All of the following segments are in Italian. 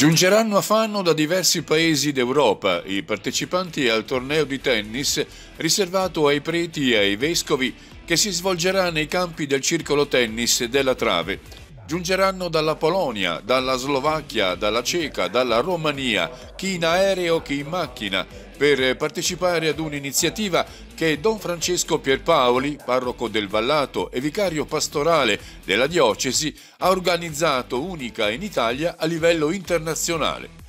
Giungeranno a Fanno da diversi paesi d'Europa i partecipanti al torneo di tennis riservato ai preti e ai vescovi che si svolgerà nei campi del circolo tennis della Trave giungeranno dalla Polonia, dalla Slovacchia, dalla Ceca, dalla Romania, chi in aereo, chi in macchina, per partecipare ad un'iniziativa che Don Francesco Pierpaoli, parroco del Vallato e vicario pastorale della diocesi, ha organizzato unica in Italia a livello internazionale.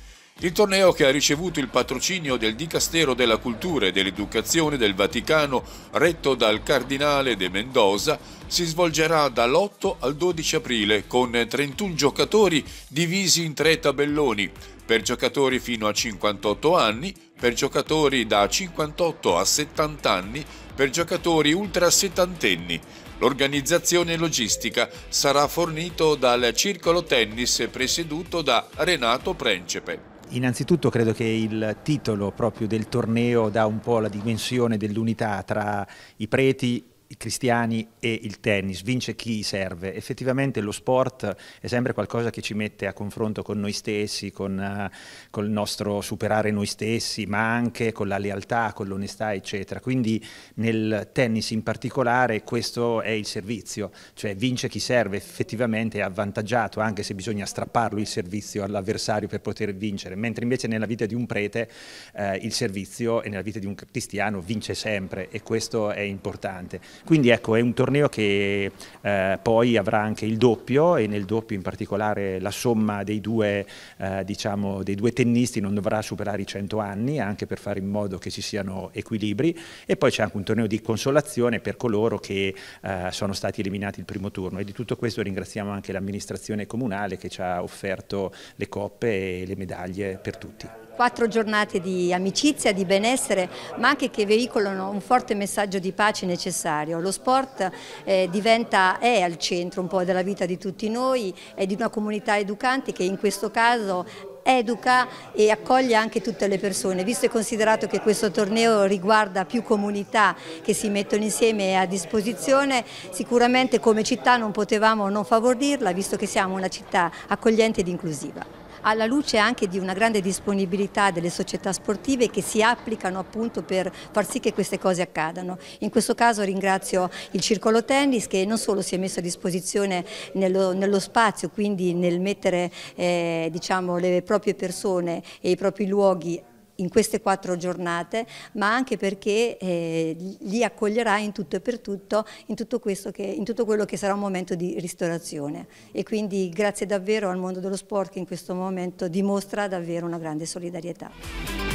Il torneo che ha ricevuto il patrocinio del Dicastero della Cultura e dell'Educazione del Vaticano, retto dal Cardinale De Mendoza, si svolgerà dall'8 al 12 aprile con 31 giocatori divisi in tre tabelloni, per giocatori fino a 58 anni, per giocatori da 58 a 70 anni, per giocatori ultra settantenni. L'organizzazione logistica sarà fornito dal Circolo Tennis presieduto da Renato Principe. Innanzitutto credo che il titolo proprio del torneo dà un po' la dimensione dell'unità tra i preti i cristiani e il tennis, vince chi serve. Effettivamente lo sport è sempre qualcosa che ci mette a confronto con noi stessi, con, uh, eh, con il nostro superare noi stessi, ma anche con la lealtà, con l'onestà, eccetera. Quindi nel tennis in particolare questo è il servizio, cioè vince chi serve, effettivamente è avvantaggiato, anche se bisogna strapparlo il servizio all'avversario per poter vincere, mentre invece nella vita di un prete uh, il servizio e nella vita di un cristiano vince sempre e questo è importante. Quindi ecco, è un torneo che eh, poi avrà anche il doppio e nel doppio in particolare la somma dei due, eh, diciamo, dei due tennisti non dovrà superare i 100 anni, anche per fare in modo che ci siano equilibri. E poi c'è anche un torneo di consolazione per coloro che eh, sono stati eliminati il primo turno. E di tutto questo ringraziamo anche l'amministrazione comunale che ci ha offerto le coppe e le medaglie per tutti quattro giornate di amicizia, di benessere, ma anche che veicolano un forte messaggio di pace necessario. Lo sport eh, diventa, è al centro un po' della vita di tutti noi, è di una comunità educante che in questo caso educa e accoglie anche tutte le persone, visto e considerato che questo torneo riguarda più comunità che si mettono insieme a disposizione, sicuramente come città non potevamo non favorirla, visto che siamo una città accogliente ed inclusiva alla luce anche di una grande disponibilità delle società sportive che si applicano appunto per far sì che queste cose accadano. In questo caso ringrazio il Circolo Tennis che non solo si è messo a disposizione nello, nello spazio, quindi nel mettere eh, diciamo, le proprie persone e i propri luoghi in queste quattro giornate, ma anche perché eh, li accoglierà in tutto e per tutto, in tutto, che, in tutto quello che sarà un momento di ristorazione. E quindi grazie davvero al mondo dello sport che in questo momento dimostra davvero una grande solidarietà.